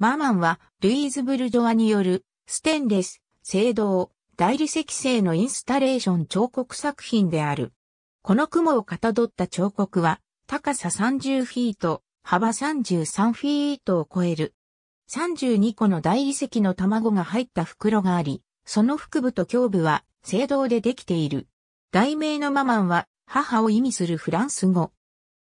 マーマンは、ルイーズ・ブルジョアによる、ステンレス、青銅、大理石製のインスタレーション彫刻作品である。この雲をかたどった彫刻は、高さ30フィート、幅33フィートを超える。32個の大理石の卵が入った袋があり、その腹部と胸部は青銅でできている。題名のママンは母を意味するフランス語。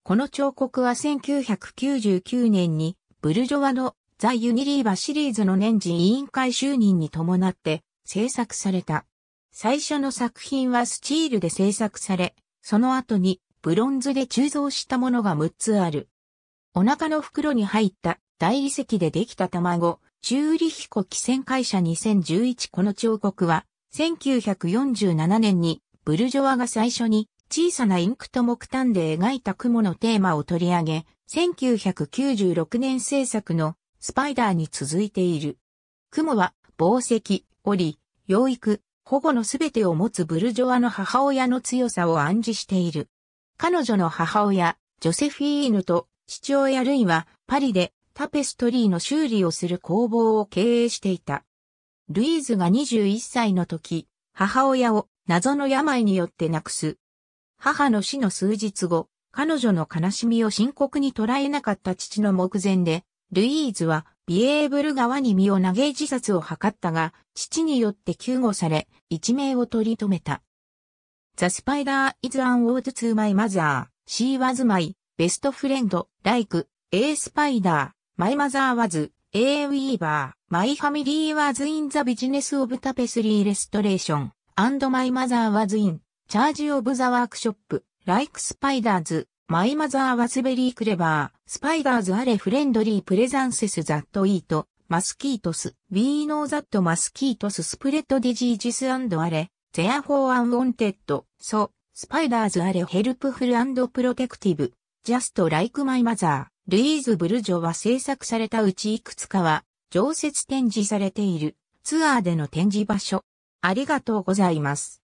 この彫刻は1999年にブルジョワのザ・ユニリーバシリーズの年次委員会就任に伴って制作された。最初の作品はスチールで制作され、その後にブロンズで鋳造したものが6つある。お腹の袋に入った大理石でできた卵、チューリヒコ汽船会社2011この彫刻は、1947年にブルジョワが最初に小さなインクと木炭で描いた雲のテーマを取り上げ、1996年制作のスパイダーに続いている。クモは、宝石、檻、養育、保護のすべてを持つブルジョアの母親の強さを暗示している。彼女の母親、ジョセフィーヌと父親ルイはパリでタペストリーの修理をする工房を経営していた。ルイーズが21歳の時、母親を謎の病によって亡くす。母の死の数日後、彼女の悲しみを深刻に捉えなかった父の目前で、ルイーズはビエーブル川に身を投げ自殺を図ったが、父によって救護され、一命を取り留めた。ザ・スパイダー・イズ・アン・ p i ー e ツー・マイ・マザー、シー・ワズ・マイ、ベスト・フレンド、ライク、エー・スパイダー、マイ・マザー・ワズ、エー・ウィーバー、マイ・ファミリー・ワズ・イン・ザ・ビジネス・オブ・タペスリー・レストレーション、was マイ・マザー・ワズ・イン、チャージ・オブ・ザ・ワークショップ、ライク・スパイダーズ、マイマザー・ワズベリー・クレバー、スパイダーズ・アレ・フレンドリー・プレザンセス・ザット・イート、マスキートス、ウィーノー・ザット・マスキートス・スプレッド・ディジージス・アンド・アレ、ゼア・フォー・アン・ウォンテッド、ソ、スパイダーズ・アレ・ヘルプフル・アンド・プロテクティブ、ジャスト・ライク・マイ・マザー、ルイーズ・ブルジョは制作されたうちいくつかは、常設展示されている、ツアーでの展示場所。ありがとうございます。